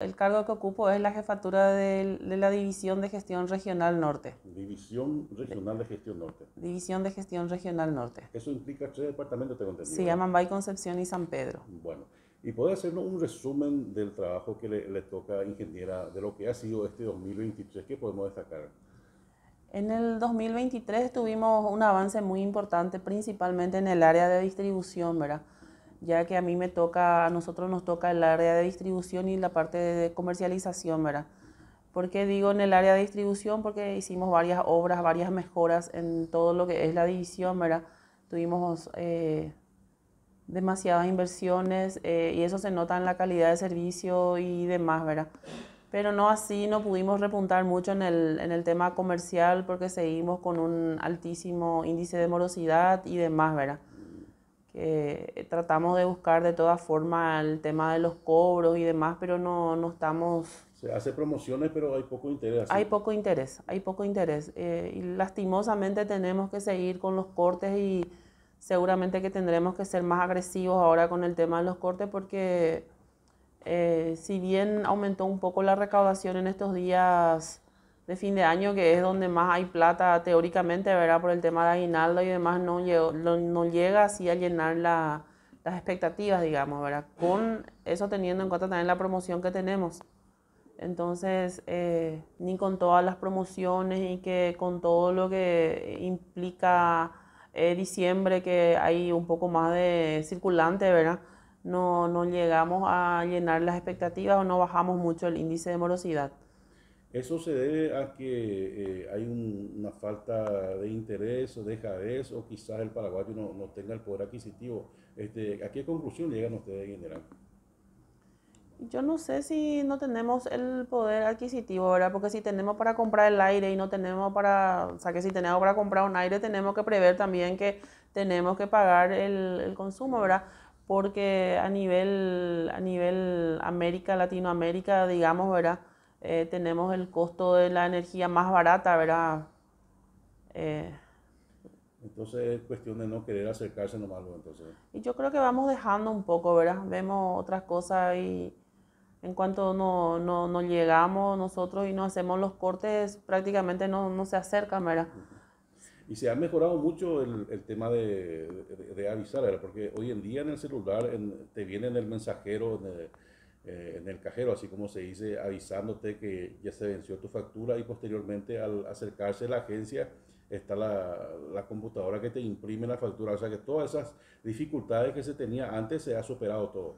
El cargo que ocupo es la jefatura de, la División de Gestión Regional Norte. División Regional de Gestión Norte. División de Gestión Regional Norte. Eso implica tres departamentos, tengo Se llaman Bay Concepción y San Pedro. Bueno, ¿y puede hacernos un resumen del trabajo que le, le toca, ingeniera, de lo que ha sido este 2023? ¿Qué podemos destacar? En el 2023 tuvimos un avance muy importante, principalmente en el área de distribución, ¿verdad? ya que a mí me toca, a nosotros nos toca el área de distribución y la parte de comercialización, ¿verdad? ¿Por qué digo en el área de distribución? Porque hicimos varias obras, varias mejoras en todo lo que es la división, ¿verdad? Tuvimos eh, demasiadas inversiones eh, y eso se nota en la calidad de servicio y demás, ¿verdad? Pero no así, no pudimos repuntar mucho en el, en el tema comercial porque seguimos con un altísimo índice de morosidad y demás, ¿verdad? Eh, tratamos de buscar de todas formas el tema de los cobros y demás, pero no, estamos... Se hace promociones, pero hay poco interés. Hay poco interés, hay poco interés. Eh, y lastimosamente tenemos que seguir con los cortes y seguramente que tendremos que ser más agresivos ahora con el tema de los cortes porque eh, si bien aumentó un poco la recaudación en estos días de fin de año, que es donde más hay plata teóricamente, ¿verdad? Por el tema de aguinaldo y demás, no, no llega así a llenar las expectativas, digamos, ¿verdad? Con eso teniendo en cuenta también la promoción que tenemos. Entonces, eh, ni con todas las promociones y que con todo lo que implica eh, diciembre, que hay un poco más de circulante, ¿verdad? no llegamos a llenar las expectativas o no bajamos mucho el índice de morosidad. Eso se debe a que eh, hay una falta de interés o jadez o quizás el paraguayo no, tenga el poder adquisitivo. Este, ¿A qué conclusión llegan ustedes en general? Yo no sé si no tenemos el poder adquisitivo, ¿verdad? Porque si tenemos para comprar el aire y no tenemos para, o sea, que si tenemos para comprar un aire, tenemos que prever también que tenemos que pagar el, el consumo, ¿verdad? Porque a nivel, a nivel América, Latinoamérica, digamos, ¿verdad? Eh, tenemos el costo de la energía más barata, ¿verdad? Eh, entonces es cuestión de no querer acercarse nomás entonces. Y yo creo que vamos dejando un poco, ¿verdad? Vemos otras cosas y en cuanto no, no, no llegamos nosotros y no hacemos los cortes, prácticamente no, no se acercan, ¿verdad? Y se ha mejorado mucho el, el tema de, de, avisar, ¿verdad? Porque hoy en día en el celular te viene en el mensajero, eh, en el cajero, así como se dice, avisándote que ya se venció tu factura y posteriormente al acercarse a la agencia está la, la computadora que te imprime la factura. O sea que todas esas dificultades que se tenía antes se ha superado todo.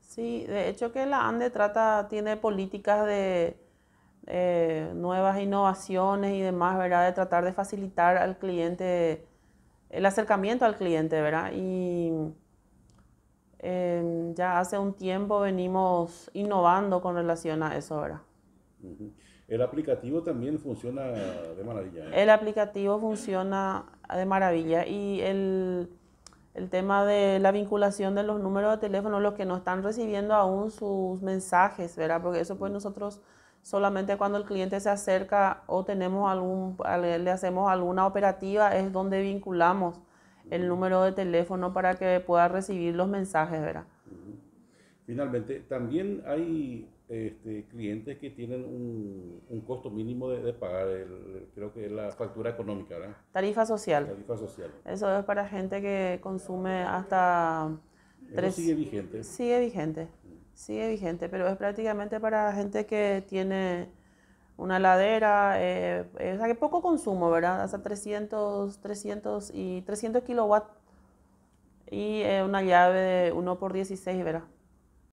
Sí, de hecho que la ANDE trata, tiene políticas de nuevas innovaciones y demás, ¿verdad? De tratar de facilitar al cliente, el acercamiento al cliente, ¿verdad? Y Em, ya hace un tiempo venimos innovando con relación a eso, ¿verdad? El aplicativo también funciona de maravilla. ¿eh? El aplicativo funciona de maravilla y el, el, tema de la vinculación de los números de teléfono, los que no están recibiendo aún sus mensajes, ¿verdad? Porque eso pues nosotros solamente cuando el cliente se acerca o tenemos algún, le hacemos alguna operativa es donde vinculamos el número de teléfono para que pueda recibir los mensajes, ¿verdad? Finalmente, también hay este, clientes que tienen un, costo mínimo de, pagar, creo que es la factura económica, ¿verdad? Tarifa social. Tarifa social. Eso es para gente que consume hasta... Eso sigue vigente. Sigue vigente, sigue vigente, pero es prácticamente para gente que tiene una heladera, eh, o sea que poco consumo, ¿verdad? Hasta 300, 300 y 300 kilowatts y eh, una llave de 1 por 16, ¿verdad?